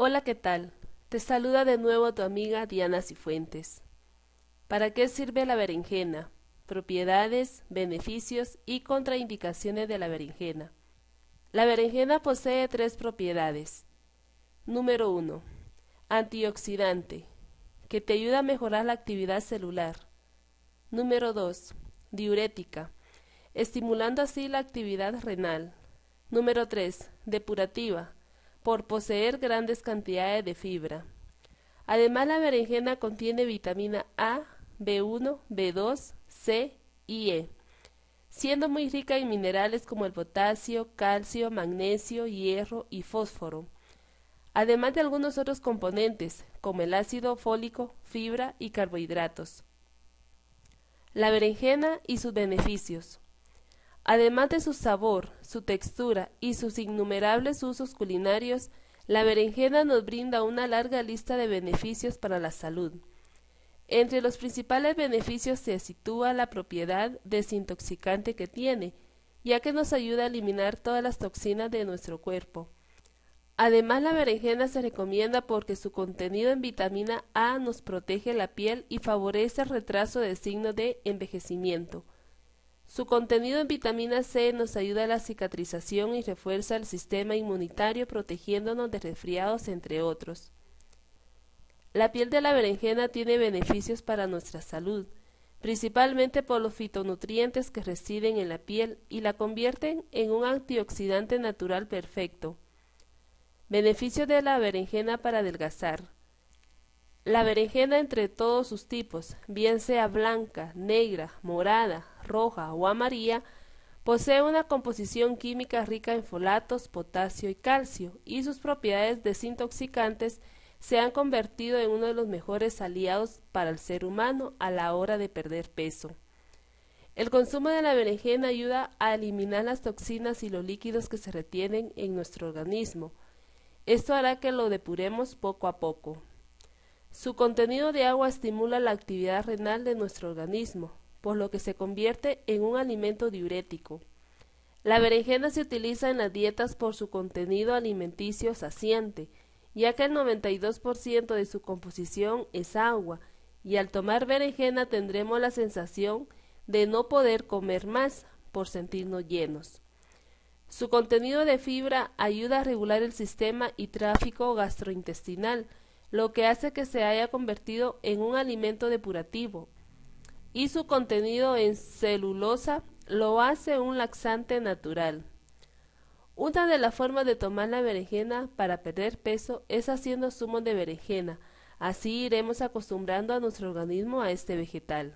Hola, ¿qué tal? Te saluda de nuevo tu amiga Diana Cifuentes. ¿Para qué sirve la berenjena? Propiedades, beneficios y contraindicaciones de la berenjena. La berenjena posee tres propiedades. Número 1. Antioxidante, que te ayuda a mejorar la actividad celular. Número 2. Diurética, estimulando así la actividad renal. Número 3. Depurativa, por poseer grandes cantidades de fibra. Además, la berenjena contiene vitamina A, B1, B2, C y E, siendo muy rica en minerales como el potasio, calcio, magnesio, hierro y fósforo, además de algunos otros componentes como el ácido fólico, fibra y carbohidratos. La berenjena y sus beneficios. Además de su sabor, su textura y sus innumerables usos culinarios, la berenjena nos brinda una larga lista de beneficios para la salud. Entre los principales beneficios se sitúa la propiedad desintoxicante que tiene, ya que nos ayuda a eliminar todas las toxinas de nuestro cuerpo. Además, la berenjena se recomienda porque su contenido en vitamina A nos protege la piel y favorece el retraso de signos de envejecimiento. Su contenido en vitamina C nos ayuda a la cicatrización y refuerza el sistema inmunitario protegiéndonos de resfriados, entre otros. La piel de la berenjena tiene beneficios para nuestra salud, principalmente por los fitonutrientes que residen en la piel y la convierten en un antioxidante natural perfecto. Beneficio de la berenjena para adelgazar. La berenjena entre todos sus tipos, bien sea blanca, negra, morada, roja o amarilla, posee una composición química rica en folatos, potasio y calcio, y sus propiedades desintoxicantes se han convertido en uno de los mejores aliados para el ser humano a la hora de perder peso. El consumo de la berenjena ayuda a eliminar las toxinas y los líquidos que se retienen en nuestro organismo. Esto hará que lo depuremos poco a poco. Su contenido de agua estimula la actividad renal de nuestro organismo, por lo que se convierte en un alimento diurético. La berenjena se utiliza en las dietas por su contenido alimenticio saciante, ya que el 92% de su composición es agua, y al tomar berenjena tendremos la sensación de no poder comer más por sentirnos llenos. Su contenido de fibra ayuda a regular el sistema y tráfico gastrointestinal, lo que hace que se haya convertido en un alimento depurativo, y su contenido en celulosa lo hace un laxante natural. Una de las formas de tomar la berenjena para perder peso es haciendo zumo de berenjena, así iremos acostumbrando a nuestro organismo a este vegetal.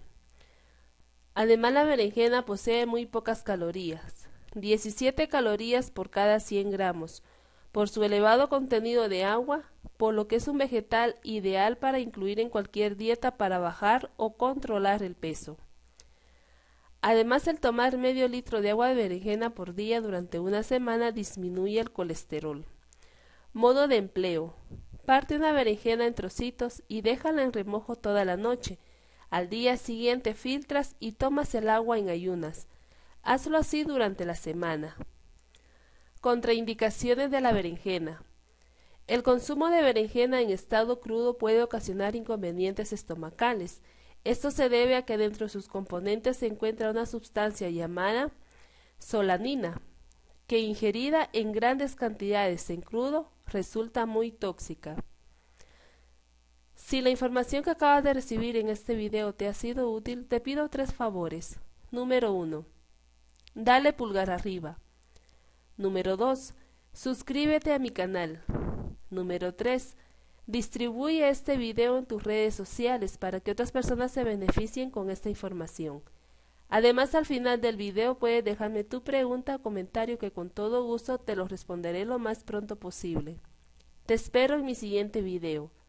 Además la berenjena posee muy pocas calorías, 17 calorías por cada 100 gramos. Por su elevado contenido de agua, por lo que es un vegetal ideal para incluir en cualquier dieta para bajar o controlar el peso. Además, el tomar medio litro de agua de berenjena por día durante una semana disminuye el colesterol. Modo de empleo. Parte una berenjena en trocitos y déjala en remojo toda la noche. Al día siguiente filtras y tomas el agua en ayunas. Hazlo así durante la semana. Contraindicaciones de la berenjena. El consumo de berenjena en estado crudo puede ocasionar inconvenientes estomacales. Esto se debe a que dentro de sus componentes se encuentra una sustancia llamada solanina, que ingerida en grandes cantidades en crudo resulta muy tóxica. Si la información que acabas de recibir en este video te ha sido útil, te pido tres favores. Número 1. Dale pulgar arriba. Número 2. Suscríbete a mi canal. Número 3. Distribuye este video en tus redes sociales para que otras personas se beneficien con esta información. Además, al final del video puedes dejarme tu pregunta o comentario que con todo gusto te lo responderé lo más pronto posible. Te espero en mi siguiente video.